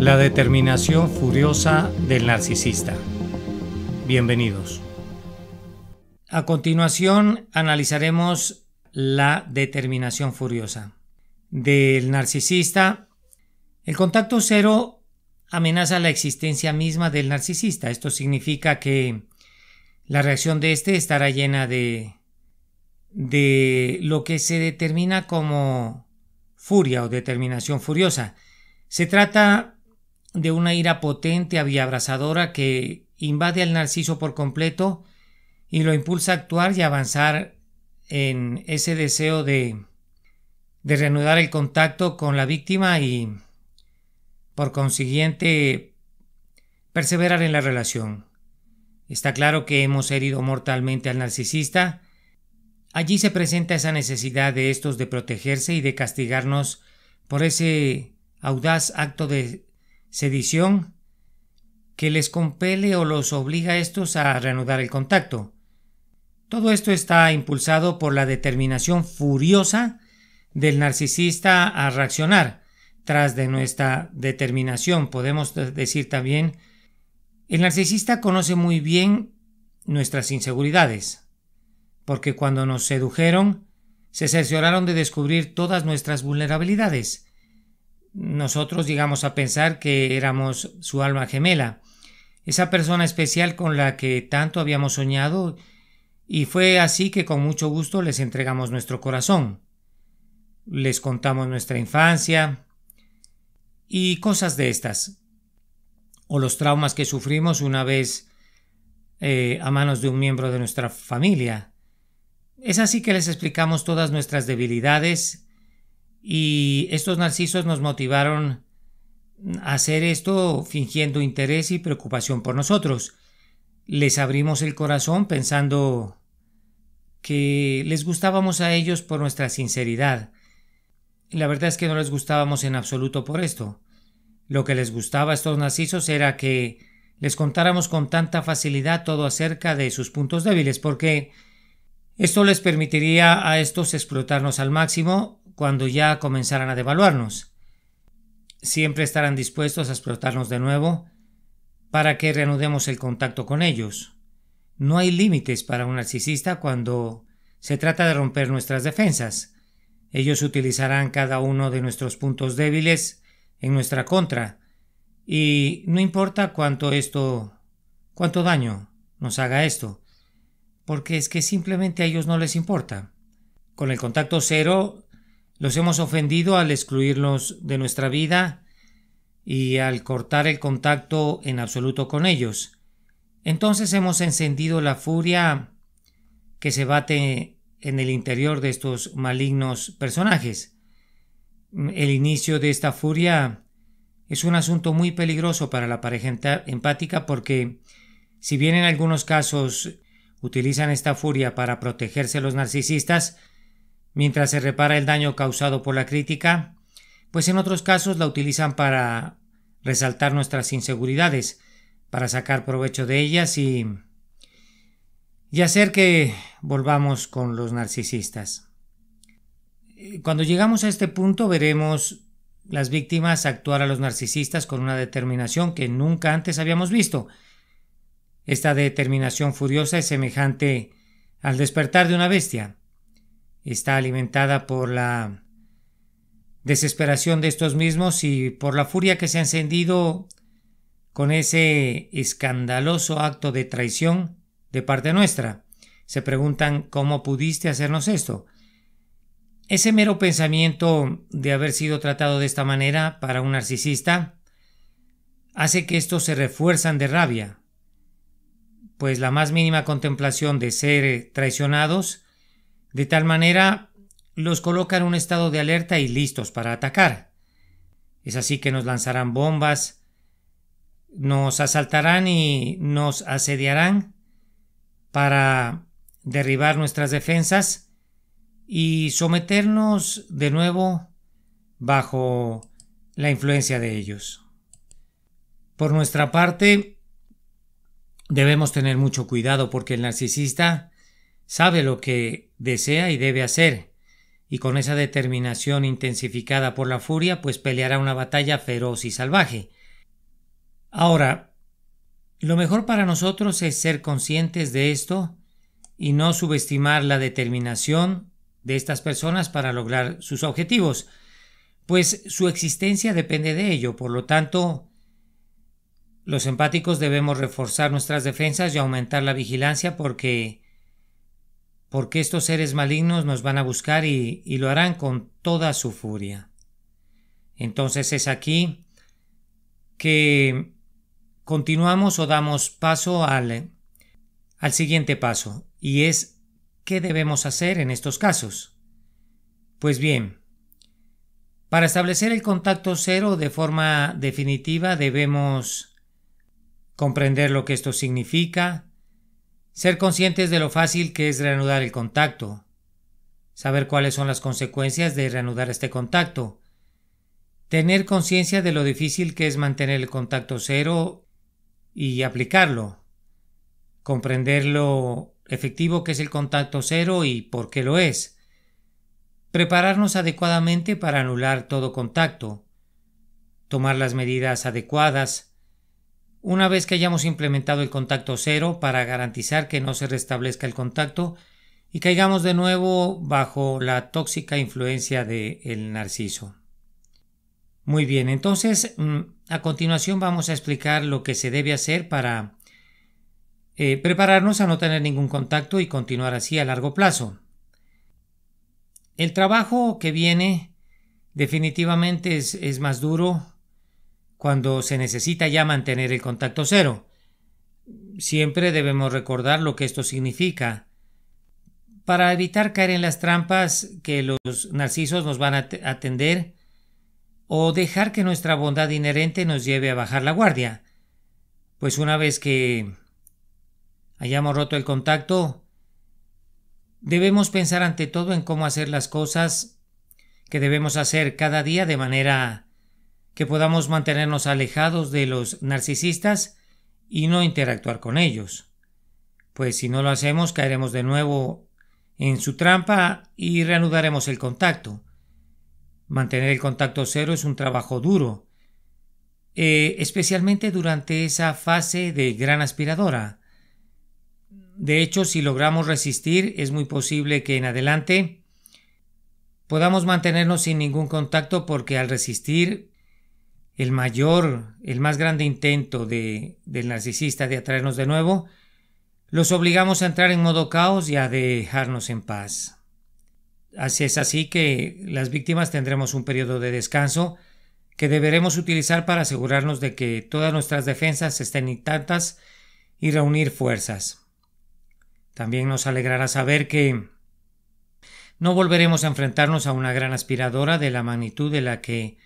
La determinación furiosa del narcisista. Bienvenidos. A continuación analizaremos la determinación furiosa del narcisista. El contacto cero amenaza la existencia misma del narcisista. Esto significa que la reacción de éste estará llena de de lo que se determina como furia o determinación furiosa. Se trata de una ira potente, abrasadora que invade al narciso por completo y lo impulsa a actuar y avanzar en ese deseo de, de reanudar el contacto con la víctima y por consiguiente perseverar en la relación. Está claro que hemos herido mortalmente al narcisista. Allí se presenta esa necesidad de estos de protegerse y de castigarnos por ese audaz acto de sedición que les compele o los obliga a estos a reanudar el contacto. Todo esto está impulsado por la determinación furiosa del narcisista a reaccionar. Tras de nuestra determinación, podemos decir también, el narcisista conoce muy bien nuestras inseguridades, porque cuando nos sedujeron, se cercioraron de descubrir todas nuestras vulnerabilidades, nosotros llegamos a pensar que éramos su alma gemela, esa persona especial con la que tanto habíamos soñado, y fue así que con mucho gusto les entregamos nuestro corazón. Les contamos nuestra infancia y cosas de estas, o los traumas que sufrimos una vez eh, a manos de un miembro de nuestra familia. Es así que les explicamos todas nuestras debilidades y estos narcisos nos motivaron a hacer esto fingiendo interés y preocupación por nosotros. Les abrimos el corazón pensando que les gustábamos a ellos por nuestra sinceridad. La verdad es que no les gustábamos en absoluto por esto. Lo que les gustaba a estos narcisos era que les contáramos con tanta facilidad todo acerca de sus puntos débiles, porque esto les permitiría a estos explotarnos al máximo cuando ya comenzaran a devaluarnos. Siempre estarán dispuestos a explotarnos de nuevo para que reanudemos el contacto con ellos. No hay límites para un narcisista cuando se trata de romper nuestras defensas. Ellos utilizarán cada uno de nuestros puntos débiles en nuestra contra, y no importa cuánto esto, cuánto daño nos haga esto, porque es que simplemente a ellos no les importa. Con el contacto cero los hemos ofendido al excluirlos de nuestra vida y al cortar el contacto en absoluto con ellos. Entonces hemos encendido la furia que se bate en el interior de estos malignos personajes. El inicio de esta furia es un asunto muy peligroso para la pareja empática porque si bien en algunos casos utilizan esta furia para protegerse los narcisistas, mientras se repara el daño causado por la crítica, pues en otros casos la utilizan para resaltar nuestras inseguridades, para sacar provecho de ellas y... y hacer que volvamos con los narcisistas. Cuando llegamos a este punto veremos las víctimas actuar a los narcisistas con una determinación que nunca antes habíamos visto. Esta determinación furiosa es semejante al despertar de una bestia está alimentada por la desesperación de estos mismos y por la furia que se ha encendido con ese escandaloso acto de traición de parte nuestra. Se preguntan cómo pudiste hacernos esto. Ese mero pensamiento de haber sido tratado de esta manera para un narcisista hace que estos se refuerzan de rabia, pues la más mínima contemplación de ser traicionados de tal manera, los coloca en un estado de alerta y listos para atacar. Es así que nos lanzarán bombas, nos asaltarán y nos asediarán para derribar nuestras defensas y someternos de nuevo bajo la influencia de ellos. Por nuestra parte, debemos tener mucho cuidado porque el narcisista sabe lo que desea y debe hacer, y con esa determinación intensificada por la furia, pues peleará una batalla feroz y salvaje. Ahora, lo mejor para nosotros es ser conscientes de esto y no subestimar la determinación de estas personas para lograr sus objetivos, pues su existencia depende de ello. Por lo tanto, los empáticos debemos reforzar nuestras defensas y aumentar la vigilancia porque porque estos seres malignos nos van a buscar y, lo harán con toda su furia. Entonces es aquí que continuamos o damos paso al siguiente paso, y es ¿qué debemos hacer en estos casos? Pues bien, para establecer el contacto cero de forma definitiva debemos comprender lo que esto significa, ser conscientes de lo fácil que es reanudar el contacto. Saber cuáles son las consecuencias de reanudar este contacto. Tener conciencia de lo difícil que es mantener el contacto cero y aplicarlo. Comprender lo efectivo que es el contacto cero y por qué lo es. Prepararnos adecuadamente para anular todo contacto. Tomar las medidas adecuadas una vez que hayamos implementado el contacto cero para garantizar que no se restablezca el contacto y caigamos de nuevo bajo la tóxica influencia del narciso. Muy bien, entonces mm, a continuación vamos a explicar lo que se debe hacer para eh, prepararnos a no tener ningún contacto y continuar así a largo plazo. El trabajo que viene definitivamente es más duro, cuando se necesita ya mantener el contacto cero. Siempre debemos recordar lo que esto significa para evitar caer en las trampas que los narcisos nos van a atender o dejar que nuestra bondad inherente nos lleve a bajar la guardia. Pues una vez que hayamos roto el contacto, debemos pensar ante todo en cómo hacer las cosas que debemos hacer cada día de manera que podamos mantenernos alejados de los narcisistas y no interactuar con ellos, pues si no lo hacemos caeremos de nuevo en su trampa y reanudaremos el contacto. Mantener el contacto cero es un trabajo duro, eh, especialmente durante esa fase de gran aspiradora. De hecho, si logramos resistir, es muy posible que en adelante podamos mantenernos sin ningún contacto porque al resistir el mayor, el más grande intento del narcisista de atraernos de nuevo, los obligamos a entrar en modo caos y a dejarnos en paz. Así es así que las víctimas tendremos un periodo de descanso que deberemos utilizar para asegurarnos de que todas nuestras defensas estén intactas y reunir fuerzas. También nos alegrará saber que no volveremos a enfrentarnos a una gran aspiradora de la magnitud de la que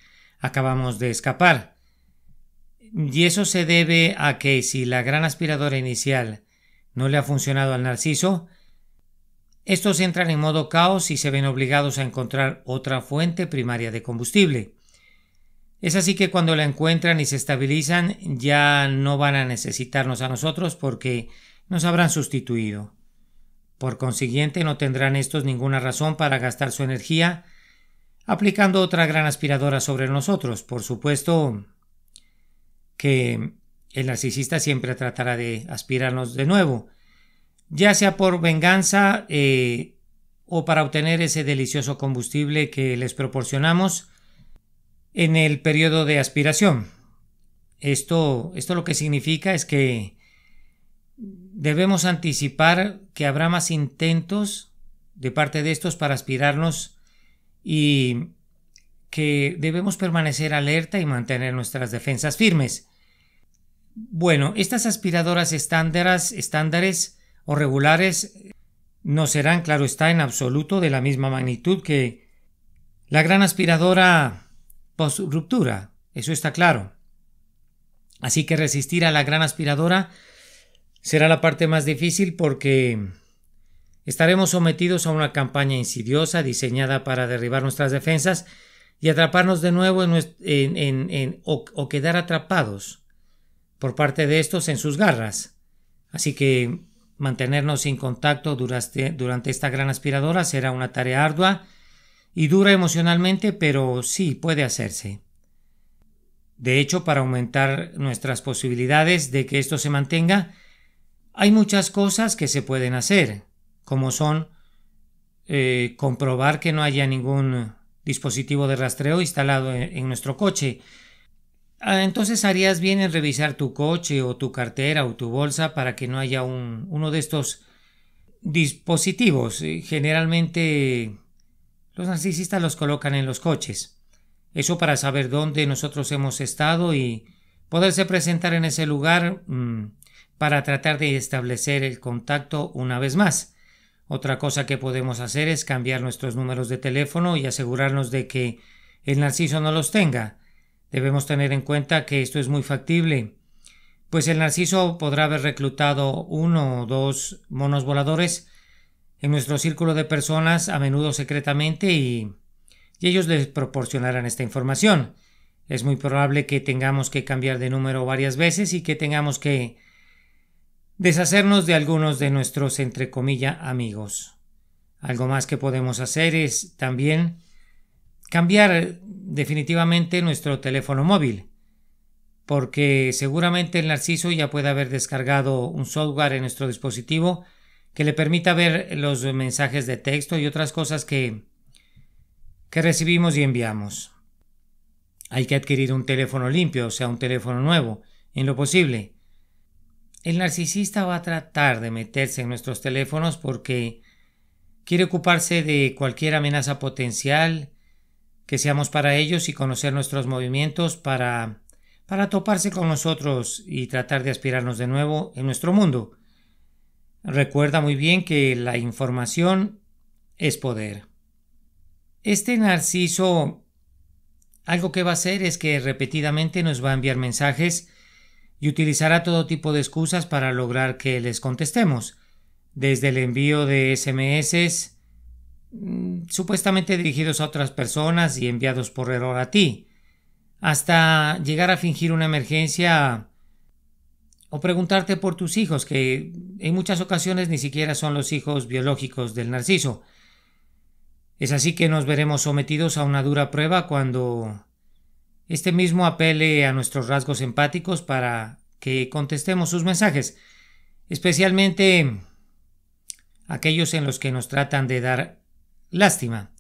acabamos de escapar. Y eso se debe a que si la gran aspiradora inicial no le ha funcionado al narciso, estos entran en modo caos y se ven obligados a encontrar otra fuente primaria de combustible. Es así que cuando la encuentran y se estabilizan ya no van a necesitarnos a nosotros porque nos habrán sustituido. Por consiguiente no tendrán estos ninguna razón para gastar su energía aplicando otra gran aspiradora sobre nosotros. Por supuesto que el narcisista siempre tratará de aspirarnos de nuevo, ya sea por venganza eh, o para obtener ese delicioso combustible que les proporcionamos en el periodo de aspiración. Esto, esto lo que significa es que debemos anticipar que habrá más intentos de parte de estos para aspirarnos y que debemos permanecer alerta y mantener nuestras defensas firmes. Bueno, estas aspiradoras estándares, estándares o regulares eh, no serán, claro está, en absoluto de la misma magnitud que la gran aspiradora post-ruptura, eso está claro. Así que resistir a la gran aspiradora será la parte más difícil porque Estaremos sometidos a una campaña insidiosa diseñada para derribar nuestras defensas y atraparnos de nuevo o, quedar atrapados por parte de estos en sus garras. Así que mantenernos sin contacto durante esta gran aspiradora será una tarea ardua y dura emocionalmente, pero sí puede hacerse. De hecho, para aumentar nuestras posibilidades de que esto se mantenga, hay muchas cosas que se pueden hacer como son eh, comprobar que no haya ningún dispositivo de rastreo instalado en, nuestro coche. Ah, entonces harías bien en revisar tu coche o tu cartera o tu bolsa para que no haya uno de estos dispositivos. Eh, generalmente los narcisistas los colocan en los coches. Eso para saber dónde nosotros hemos estado y poderse presentar en ese lugar mm, para tratar de establecer el contacto una vez más. Otra cosa que podemos hacer es cambiar nuestros números de teléfono y asegurarnos de que el narciso no los tenga. Debemos tener en cuenta que esto es muy factible, pues el narciso podrá haber reclutado uno o dos monos voladores en nuestro círculo de personas a menudo secretamente y, ellos les proporcionarán esta información. Es muy probable que tengamos que cambiar de número varias veces y que tengamos que deshacernos de algunos de nuestros, entre comillas, amigos. Algo más que podemos hacer es también cambiar eh, definitivamente nuestro teléfono móvil, porque seguramente el narciso ya puede haber descargado un software en nuestro dispositivo que le permita ver los mensajes de texto y otras cosas que, que recibimos y enviamos. Hay que adquirir un teléfono limpio, o sea, un teléfono nuevo, en lo posible el narcisista va a tratar de meterse en nuestros teléfonos porque quiere ocuparse de cualquier amenaza potencial que seamos para ellos y conocer nuestros movimientos para para toparse con nosotros y tratar de aspirarnos de nuevo en nuestro mundo. Recuerda muy bien que la información es poder. Este narciso algo que va a hacer es que repetidamente nos va a enviar mensajes y utilizará todo tipo de excusas para lograr que les contestemos, desde el envío de SMS mm, supuestamente dirigidos a otras personas y enviados por error a ti, hasta llegar a fingir una emergencia o preguntarte por tus hijos, que en muchas ocasiones ni siquiera son los hijos biológicos del narciso. Es así que nos veremos sometidos a una dura prueba cuando este mismo apele a nuestros rasgos empáticos para que contestemos sus mensajes, especialmente aquellos en los que nos tratan de dar lástima.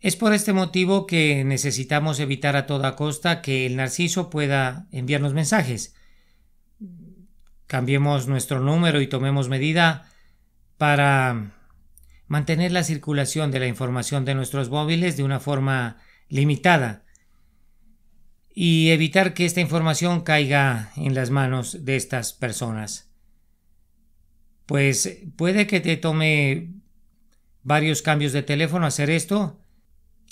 Es por este motivo que necesitamos evitar a toda costa que el narciso pueda enviarnos mensajes. Cambiemos nuestro número y tomemos medida para mantener la circulación de la información de nuestros móviles de una forma limitada y evitar que esta información caiga en las manos de estas personas. Pues puede que te tome varios cambios de teléfono hacer esto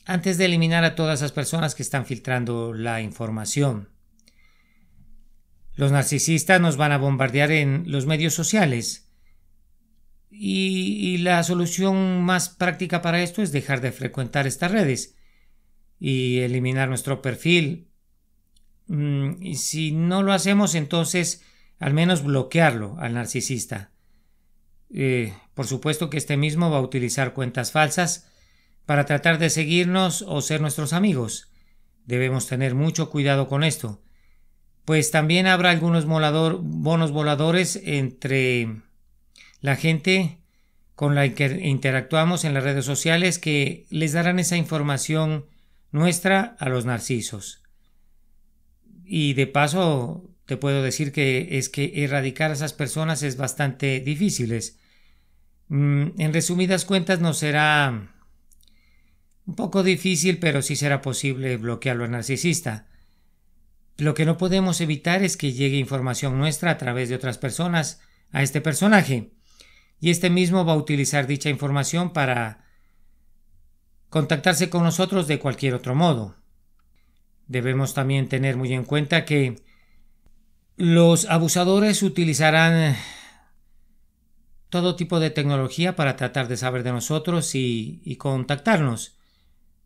antes de eliminar a todas las personas que están filtrando la información. Los narcisistas nos van a bombardear en los medios sociales y, y la solución más práctica para esto es dejar de frecuentar estas redes y eliminar nuestro perfil Mm, y si no lo hacemos, entonces al menos bloquearlo al narcisista. Eh, por supuesto que este mismo va a utilizar cuentas falsas para tratar de seguirnos o ser nuestros amigos. Debemos tener mucho cuidado con esto, pues también habrá algunos bonos voladores entre la gente con la que interactuamos en las redes sociales que les darán esa información nuestra a los narcisos. Y de paso, te puedo decir que es que erradicar a esas personas es bastante difícil. Mm, en resumidas cuentas, no será un poco difícil, pero sí será posible bloquearlo al narcisista. Lo que no podemos evitar es que llegue información nuestra a través de otras personas a este personaje, y este mismo va a utilizar dicha información para contactarse con nosotros de cualquier otro modo. Debemos también tener muy en cuenta que los abusadores utilizarán eh, todo tipo de tecnología para tratar de saber de nosotros y, contactarnos.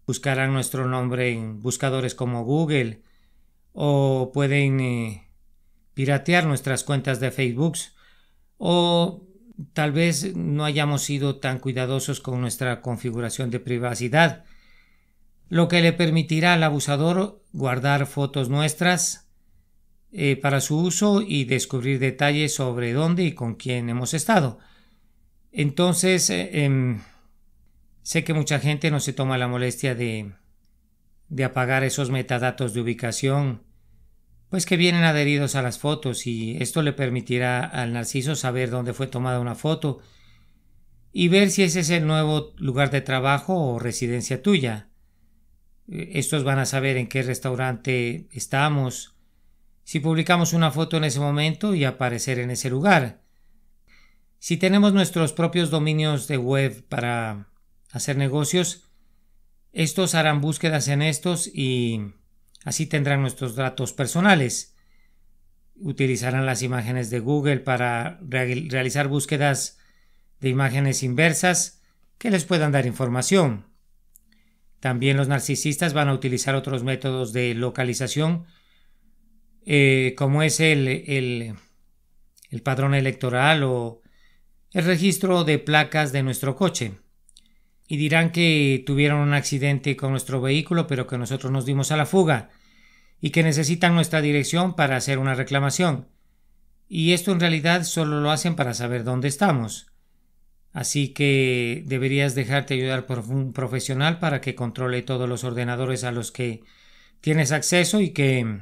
Buscarán nuestro nombre en buscadores como Google o pueden eh, piratear nuestras cuentas de Facebook o tal vez no hayamos sido tan cuidadosos con nuestra configuración de privacidad lo que le permitirá al abusador guardar fotos nuestras eh, para su uso y descubrir detalles sobre dónde y con quién hemos estado. Entonces, eh, em, sé que mucha gente no se toma la molestia de, de apagar esos metadatos de ubicación, pues que vienen adheridos a las fotos y esto le permitirá al narciso saber dónde fue tomada una foto y ver si ese es el nuevo lugar de trabajo o residencia tuya estos van a saber en qué restaurante estamos. Si publicamos una foto en ese momento y aparecer en ese lugar. Si tenemos nuestros propios dominios de web para hacer negocios, estos harán búsquedas en estos y así tendrán nuestros datos personales. Utilizarán las imágenes de Google para realizar búsquedas de imágenes inversas que les puedan dar información. También los narcisistas van a utilizar otros métodos de localización, eh, como es el, el, el padrón electoral o el registro de placas de nuestro coche. Y dirán que tuvieron un accidente con nuestro vehículo, pero que nosotros nos dimos a la fuga y que necesitan nuestra dirección para hacer una reclamación. Y esto en realidad solo lo hacen para saber dónde estamos. Así que deberías dejarte ayudar por un profesional para que controle todos los ordenadores a los que tienes acceso y que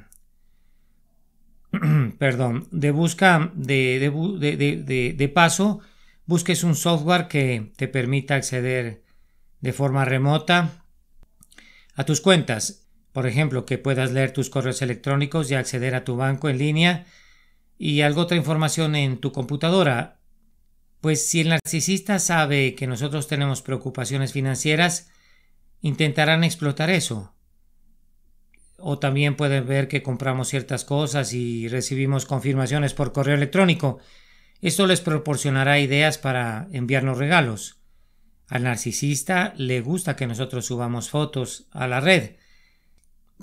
perdón, de busca de, paso, busques un software que te permita acceder de forma remota a tus cuentas. Por ejemplo, que puedas leer tus correos electrónicos y acceder a tu banco en línea y algo otra información en tu computadora. Pues si el narcisista sabe que nosotros tenemos preocupaciones financieras, intentarán explotar eso. O también pueden ver que compramos ciertas cosas y recibimos confirmaciones por correo electrónico. Esto les proporcionará ideas para enviarnos regalos. Al narcisista le gusta que nosotros subamos fotos a la red,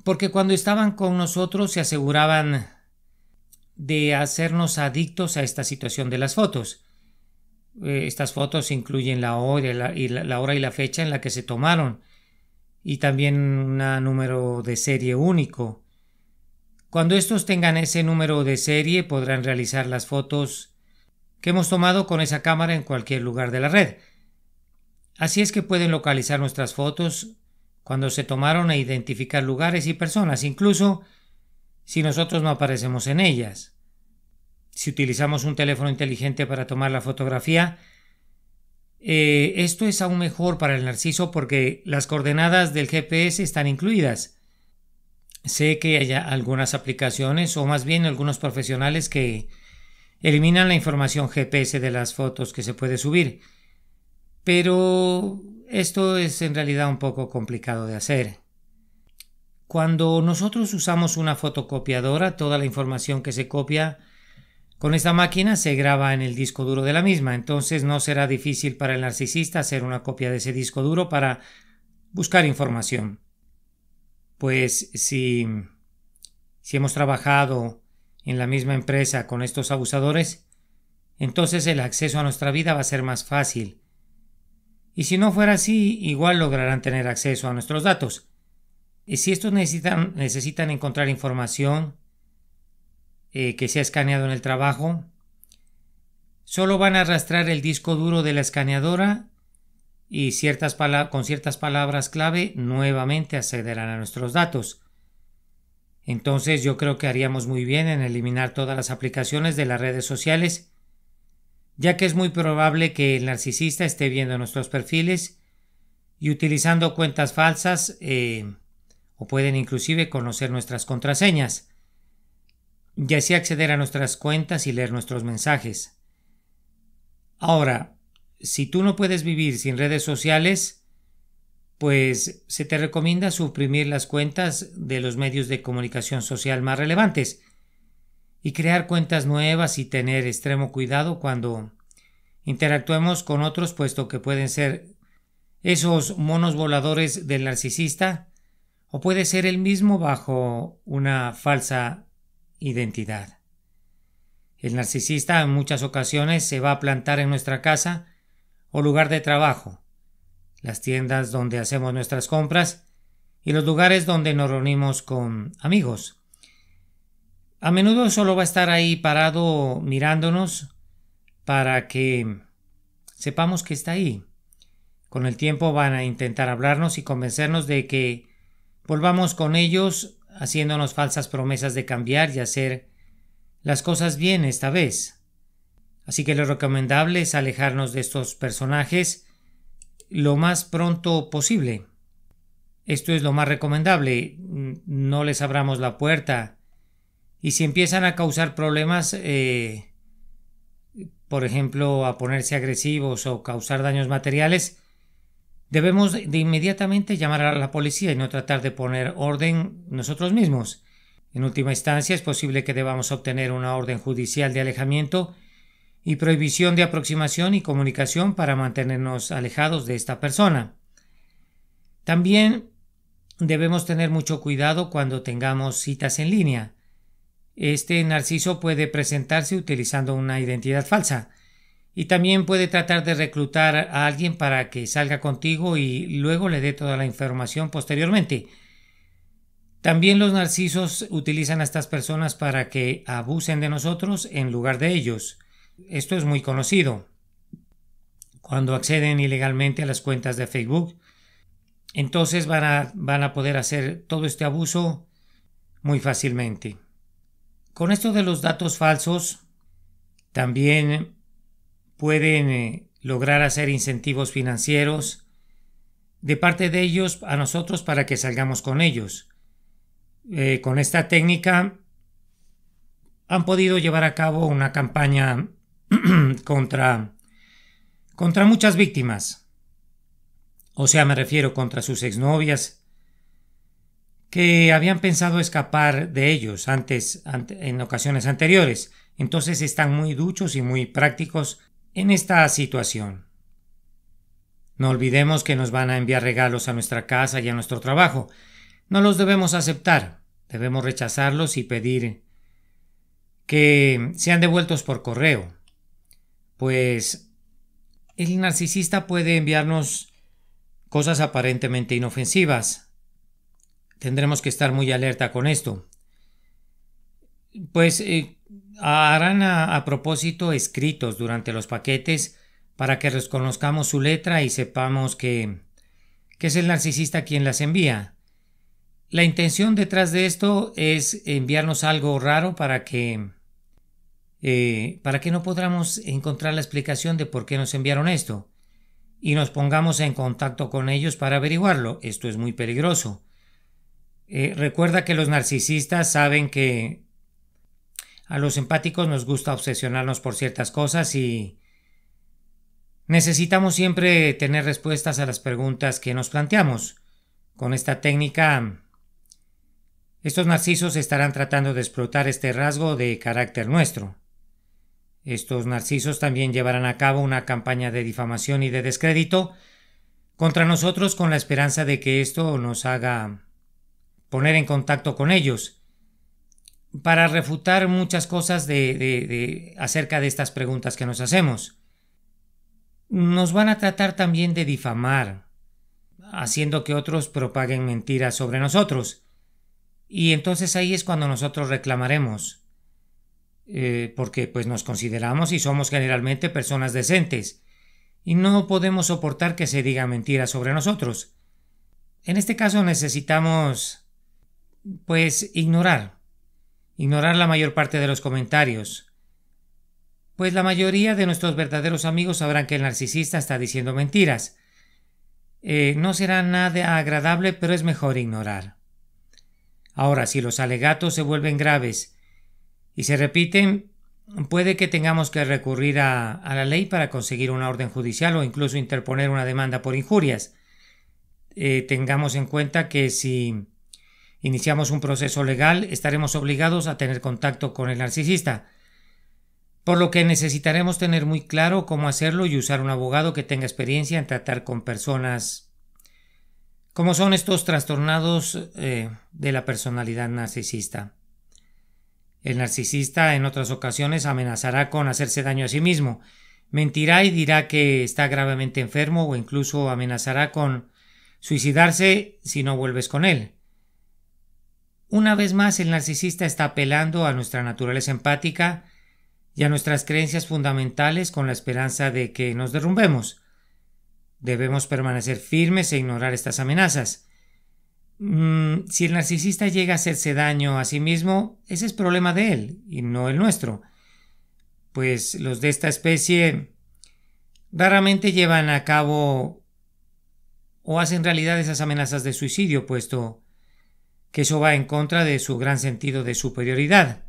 porque cuando estaban con nosotros se aseguraban de hacernos adictos a esta situación de las fotos. Eh, estas fotos incluyen la hora, y la, la hora y la fecha en la que se tomaron y también un número de serie único. Cuando estos tengan ese número de serie podrán realizar las fotos que hemos tomado con esa cámara en cualquier lugar de la red. Así es que pueden localizar nuestras fotos cuando se tomaron e identificar lugares y personas, incluso si nosotros no aparecemos en ellas si utilizamos un teléfono inteligente para tomar la fotografía, eh, esto es aún mejor para el narciso porque las coordenadas del GPS están incluidas. Sé que hay algunas aplicaciones o más bien algunos profesionales que eliminan la información GPS de las fotos que se puede subir. Pero esto es en realidad un poco complicado de hacer. Cuando nosotros usamos una fotocopiadora, toda la información que se copia con esta máquina se graba en el disco duro de la misma, entonces no será difícil para el narcisista hacer una copia de ese disco duro para buscar información. Pues si, si hemos trabajado en la misma empresa con estos abusadores, entonces el acceso a nuestra vida va a ser más fácil. Y si no fuera así, igual lograrán tener acceso a nuestros datos. Y si estos necesitan, necesitan encontrar información, eh, que se ha escaneado en el trabajo. Solo van a arrastrar el disco duro de la escaneadora y ciertas con ciertas palabras clave nuevamente accederán a nuestros datos. Entonces yo creo que haríamos muy bien en eliminar todas las aplicaciones de las redes sociales, ya que es muy probable que el narcisista esté viendo nuestros perfiles y utilizando cuentas falsas eh, o pueden inclusive conocer nuestras contraseñas y así acceder a nuestras cuentas y leer nuestros mensajes. Ahora, si tú no puedes vivir sin redes sociales, pues se te recomienda suprimir las cuentas de los medios de comunicación social más relevantes y crear cuentas nuevas y tener extremo cuidado cuando interactuemos con otros puesto que pueden ser esos monos voladores del narcisista o puede ser el mismo bajo una falsa identidad. El narcisista en muchas ocasiones se va a plantar en nuestra casa o lugar de trabajo, las tiendas donde hacemos nuestras compras y los lugares donde nos reunimos con amigos. A menudo solo va a estar ahí parado mirándonos para que sepamos que está ahí. Con el tiempo van a intentar hablarnos y convencernos de que volvamos con ellos haciéndonos falsas promesas de cambiar y hacer las cosas bien esta vez. Así que lo recomendable es alejarnos de estos personajes lo más pronto posible. Esto es lo más recomendable. No les abramos la puerta. Y si empiezan a causar problemas, eh, por ejemplo, a ponerse agresivos o causar daños materiales, Debemos de inmediatamente llamar a la policía y no tratar de poner orden nosotros mismos. En última instancia, es posible que debamos obtener una orden judicial de alejamiento y prohibición de aproximación y comunicación para mantenernos alejados de esta persona. También debemos tener mucho cuidado cuando tengamos citas en línea. Este narciso puede presentarse utilizando una identidad falsa. Y también puede tratar de reclutar a alguien para que salga contigo y luego le dé toda la información posteriormente. También los narcisos utilizan a estas personas para que abusen de nosotros en lugar de ellos. Esto es muy conocido. Cuando acceden ilegalmente a las cuentas de Facebook, entonces van a, van a poder hacer todo este abuso muy fácilmente. Con esto de los datos falsos, también pueden eh, lograr hacer incentivos financieros de parte de ellos a nosotros para que salgamos con ellos. Eh, con esta técnica han podido llevar a cabo una campaña contra, contra muchas víctimas. O sea, me refiero contra sus exnovias que habían pensado escapar de ellos antes, en ocasiones anteriores. Entonces están muy duchos y muy prácticos en esta situación. No olvidemos que nos van a enviar regalos a nuestra casa y a nuestro trabajo. No los debemos aceptar, debemos rechazarlos y pedir que sean devueltos por correo, pues el narcisista puede enviarnos cosas aparentemente inofensivas. Tendremos que estar muy alerta con esto. Pues eh, harán a, propósito escritos durante los paquetes para que reconozcamos su letra y sepamos que, que es el narcisista quien las envía. La intención detrás de esto es enviarnos algo raro para que eh, para que no podamos encontrar la explicación de por qué nos enviaron esto y nos pongamos en contacto con ellos para averiguarlo. Esto es muy peligroso. Eh, recuerda que los narcisistas saben que a los empáticos nos gusta obsesionarnos por ciertas cosas y necesitamos siempre tener respuestas a las preguntas que nos planteamos. Con esta técnica, estos narcisos estarán tratando de explotar este rasgo de carácter nuestro. Estos narcisos también llevarán a cabo una campaña de difamación y de descrédito contra nosotros con la esperanza de que esto nos haga poner en contacto con ellos para refutar muchas cosas de, de, acerca de estas preguntas que nos hacemos. Nos van a tratar también de difamar, haciendo que otros propaguen mentiras sobre nosotros. Y entonces ahí es cuando nosotros reclamaremos, eh, porque pues nos consideramos y somos generalmente personas decentes, y no podemos soportar que se diga mentiras sobre nosotros. En este caso necesitamos, pues, ignorar ignorar la mayor parte de los comentarios, pues la mayoría de nuestros verdaderos amigos sabrán que el narcisista está diciendo mentiras. Eh, no será nada agradable, pero es mejor ignorar. Ahora, si los alegatos se vuelven graves y se repiten, puede que tengamos que recurrir a, la ley para conseguir una orden judicial o incluso interponer una demanda por injurias. Eh, tengamos en cuenta que si iniciamos un proceso legal, estaremos obligados a tener contacto con el narcisista, por lo que necesitaremos tener muy claro cómo hacerlo y usar un abogado que tenga experiencia en tratar con personas como son estos trastornados eh, de la personalidad narcisista. El narcisista en otras ocasiones amenazará con hacerse daño a sí mismo, mentirá y dirá que está gravemente enfermo o incluso amenazará con suicidarse si no vuelves con él. Una vez más, el narcisista está apelando a nuestra naturaleza empática y a nuestras creencias fundamentales con la esperanza de que nos derrumbemos. Debemos permanecer firmes e ignorar estas amenazas. Mm, si el narcisista llega a hacerse daño a sí mismo, ese es problema de él y no el nuestro. Pues los de esta especie raramente llevan a cabo o hacen realidad esas amenazas de suicidio, puesto que eso va en contra de su gran sentido de superioridad.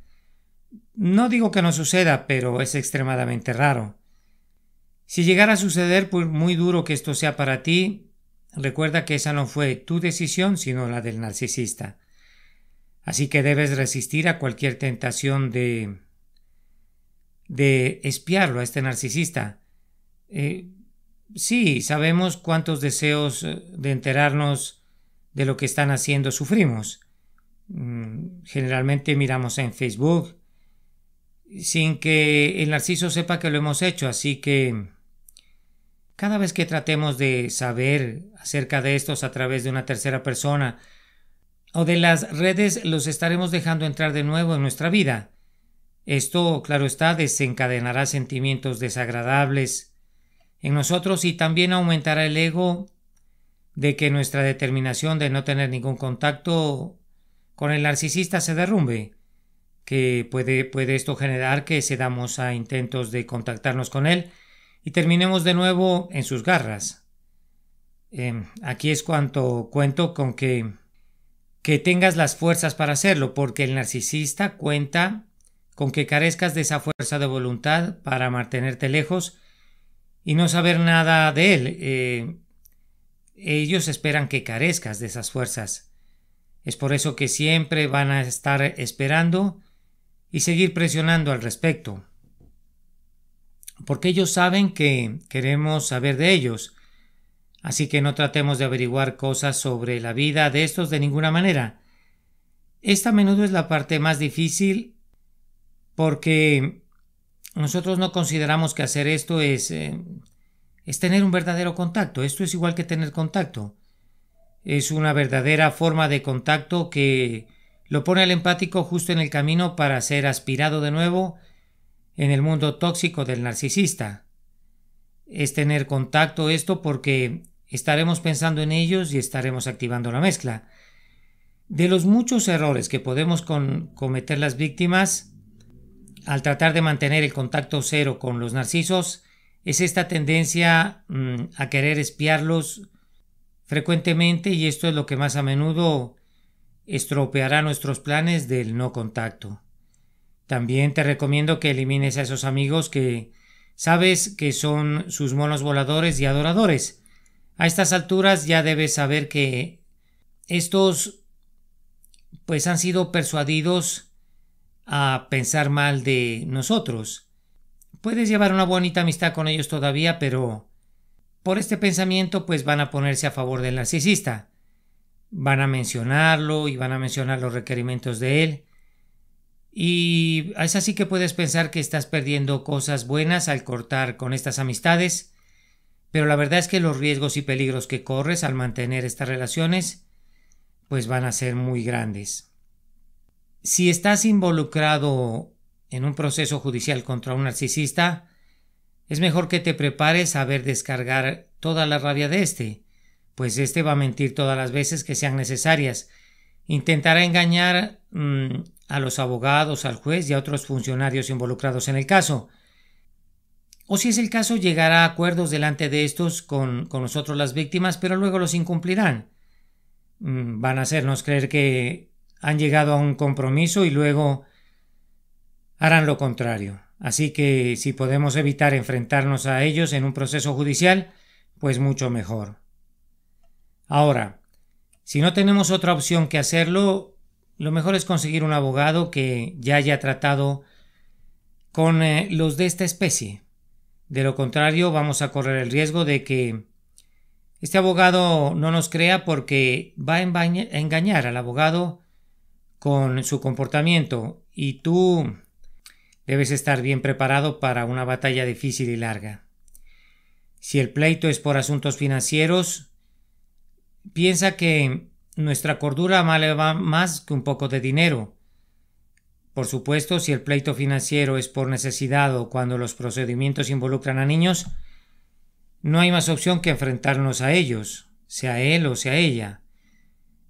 No digo que no suceda, pero es extremadamente raro. Si llegara a suceder, por pues, muy duro que esto sea para ti, recuerda que esa no fue tu decisión, sino la del narcisista. Así que debes resistir a cualquier tentación de de espiarlo a este narcisista. Eh, sí, sabemos cuántos deseos eh, de enterarnos de lo que están haciendo sufrimos. Mm, generalmente miramos en Facebook sin que el narciso sepa que lo hemos hecho, así que cada vez que tratemos de saber acerca de estos a través de una tercera persona o de las redes, los estaremos dejando entrar de nuevo en nuestra vida. Esto, claro está, desencadenará sentimientos desagradables en nosotros y también aumentará el ego de que nuestra determinación de no tener ningún contacto con el narcisista se derrumbe, que puede, puede esto generar que cedamos a intentos de contactarnos con él y terminemos de nuevo en sus garras. Em, aquí es cuanto cuento con que que tengas las fuerzas para hacerlo, porque el narcisista cuenta con que carezcas de esa fuerza de voluntad para mantenerte lejos y no saber nada de él. Eh, ellos esperan que carezcas de esas fuerzas. Es por eso que siempre van a estar esperando y seguir presionando al respecto. Porque ellos saben que queremos saber de ellos. Así que no tratemos de averiguar cosas sobre la vida de estos de ninguna manera. Esta a menudo es la parte más difícil porque nosotros no consideramos que hacer esto es eh, es tener un verdadero contacto. Esto es igual que tener contacto. Es una verdadera forma de contacto que lo pone al empático justo en el camino para ser aspirado de nuevo en el mundo tóxico del narcisista. Es tener contacto esto porque estaremos pensando en ellos y estaremos activando la mezcla. De los muchos errores que podemos cometer las víctimas al tratar de mantener el contacto cero con los narcisos, es esta tendencia mm, a querer espiarlos frecuentemente y esto es lo que más a menudo estropeará nuestros planes del no contacto. También te recomiendo que elimines a esos amigos que sabes que son sus monos voladores y adoradores. A estas alturas ya debes saber que estos pues han sido persuadidos a pensar mal de nosotros. Puedes llevar una bonita amistad con ellos todavía, pero por este pensamiento pues van a ponerse a favor del narcisista. Van a mencionarlo y van a mencionar los requerimientos de él. Y es así que puedes pensar que estás perdiendo cosas buenas al cortar con estas amistades, pero la verdad es que los riesgos y peligros que corres al mantener estas relaciones pues van a ser muy grandes. Si estás involucrado en un proceso judicial contra un narcisista, es mejor que te prepares a ver descargar toda la rabia de éste, pues éste va a mentir todas las veces que sean necesarias. Intentará engañar mm, a los abogados, al juez y a otros funcionarios involucrados en el caso. O si es el caso, llegará a acuerdos delante de estos con, nosotros las víctimas, pero luego los incumplirán. Mm, van a hacernos creer que han llegado a un compromiso y luego harán lo contrario. Así que si podemos evitar enfrentarnos a ellos en un proceso judicial, pues mucho mejor. Ahora, si no tenemos otra opción que hacerlo, lo mejor es conseguir un abogado que ya haya tratado con eh, los de esta especie. De lo contrario, vamos a correr el riesgo de que este abogado no nos crea porque va a engañar al abogado con su comportamiento y tú debes estar bien preparado para una batalla difícil y larga. Si el pleito es por asuntos financieros, piensa que nuestra cordura vale más que un poco de dinero. Por supuesto, si el pleito financiero es por necesidad o cuando los procedimientos involucran a niños, no hay más opción que enfrentarnos a ellos, sea él o sea ella.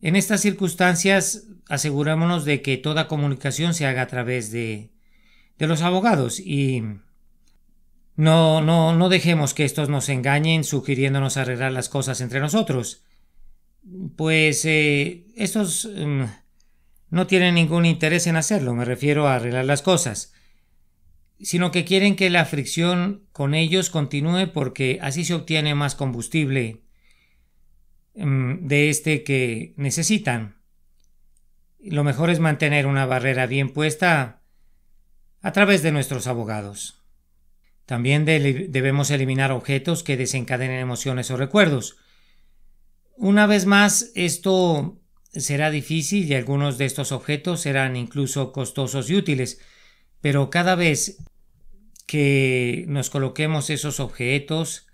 En estas circunstancias, asegurémonos de que toda comunicación se haga a través de de los abogados y no, no, no dejemos que estos nos engañen sugiriéndonos arreglar las cosas entre nosotros. Pues eh, estos mm, no tienen ningún interés en hacerlo, me refiero a arreglar las cosas, sino que quieren que la fricción con ellos continúe porque así se obtiene más combustible mm, de este que necesitan. Lo mejor es mantener una barrera bien puesta a través de nuestros abogados. También debemos eliminar objetos que desencadenen emociones o recuerdos. Una vez más, esto será difícil y algunos de estos objetos serán incluso costosos y útiles, pero cada vez que nos coloquemos esos objetos,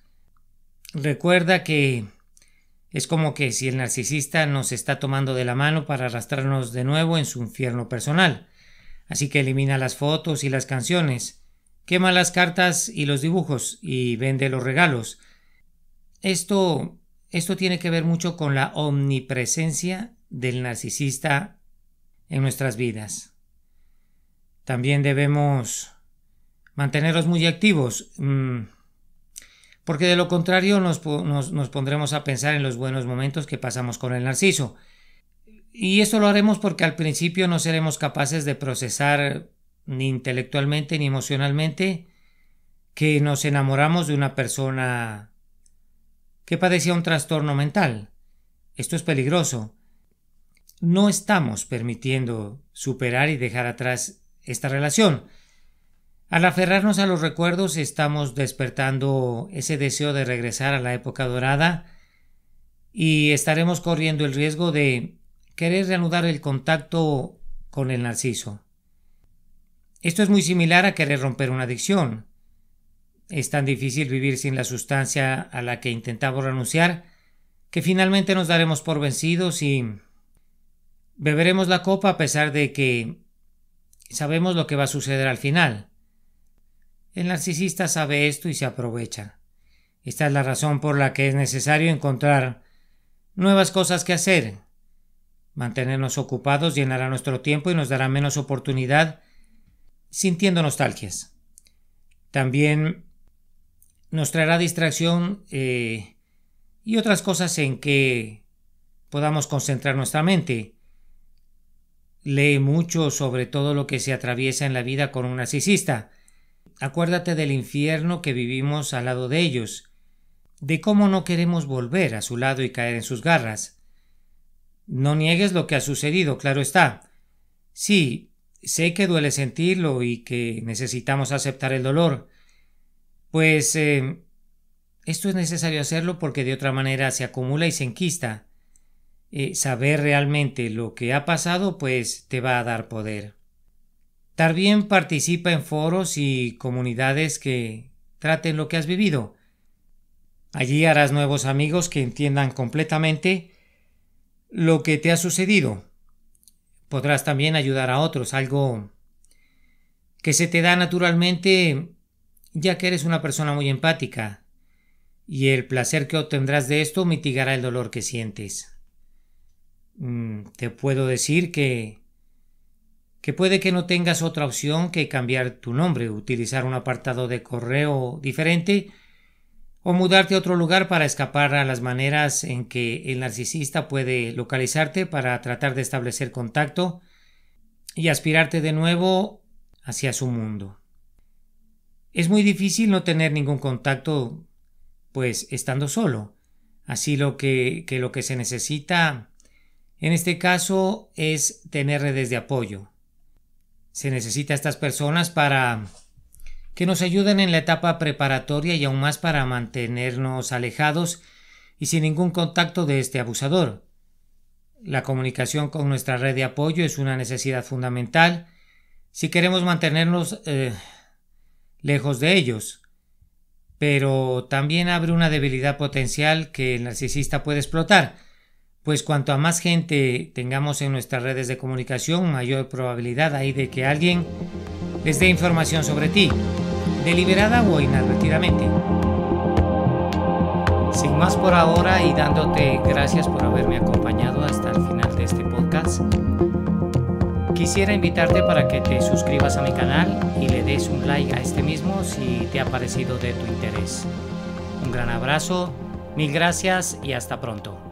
recuerda que es como que si el narcisista nos está tomando de la mano para arrastrarnos de nuevo en su infierno personal. Así que elimina las fotos y las canciones, quema las cartas y los dibujos y vende los regalos. Esto, esto tiene que ver mucho con la omnipresencia del narcisista en nuestras vidas. También debemos mantenerlos muy activos, mm, porque de lo contrario nos pondremos a pensar en los buenos momentos que pasamos con el narciso y eso lo haremos porque al principio no seremos capaces de procesar ni intelectualmente ni emocionalmente que nos enamoramos de una persona que padecía un trastorno mental. Esto es peligroso. No estamos permitiendo superar y dejar atrás esta relación. Al aferrarnos a los recuerdos estamos despertando ese deseo de regresar a la época dorada y estaremos corriendo el riesgo de querer reanudar el contacto con el narciso. Esto es muy similar a querer romper una adicción. Es tan difícil vivir sin la sustancia a la que intentamos renunciar que finalmente nos daremos por vencidos y beberemos la copa a pesar de que sabemos lo que va a suceder al final. El narcisista sabe esto y se aprovecha. Esta es la razón por la que es necesario encontrar nuevas cosas que hacer, Mantenernos ocupados llenará nuestro tiempo y nos dará menos oportunidad sintiendo nostalgias. También nos traerá distracción eh, y otras cosas en que podamos concentrar nuestra mente. Lee mucho sobre todo lo que se atraviesa en la vida con un narcisista. Acuérdate del infierno que vivimos al lado de ellos, de cómo no queremos volver a su lado y caer en sus garras. No niegues lo que ha sucedido, claro está. Sí, sé que duele sentirlo y que necesitamos aceptar el dolor. Pues... Eh, esto es necesario hacerlo porque de otra manera se acumula y se enquista. Eh, saber realmente lo que ha pasado pues te va a dar poder. También participa en foros y comunidades que traten lo que has vivido. Allí harás nuevos amigos que entiendan completamente lo que te ha sucedido. Podrás también ayudar a otros, algo que se te da naturalmente ya que eres una persona muy empática, y el placer que obtendrás de esto mitigará el dolor que sientes. Mm, te puedo decir que que puede que no tengas otra opción que cambiar tu nombre, utilizar un apartado de correo diferente o mudarte a otro lugar para escapar a las maneras en que el narcisista puede localizarte para tratar de establecer contacto y aspirarte de nuevo hacia su mundo. Es muy difícil no tener ningún contacto, pues estando solo. Así lo que, que lo que se necesita en este caso es tener redes de apoyo. Se necesita estas personas para que nos ayuden en la etapa preparatoria y aún más para mantenernos alejados y sin ningún contacto de este abusador. La comunicación con nuestra red de apoyo es una necesidad fundamental si queremos mantenernos eh, lejos de ellos, pero también abre una debilidad potencial que el narcisista puede explotar, pues cuanto a más gente tengamos en nuestras redes de comunicación, mayor probabilidad hay de que alguien les dé información sobre ti deliberada o inadvertidamente. Sin más por ahora y dándote gracias por haberme acompañado hasta el final de este podcast, quisiera invitarte para que te suscribas a mi canal y le des un like a este mismo si te ha parecido de tu interés. Un gran abrazo, mil gracias y hasta pronto.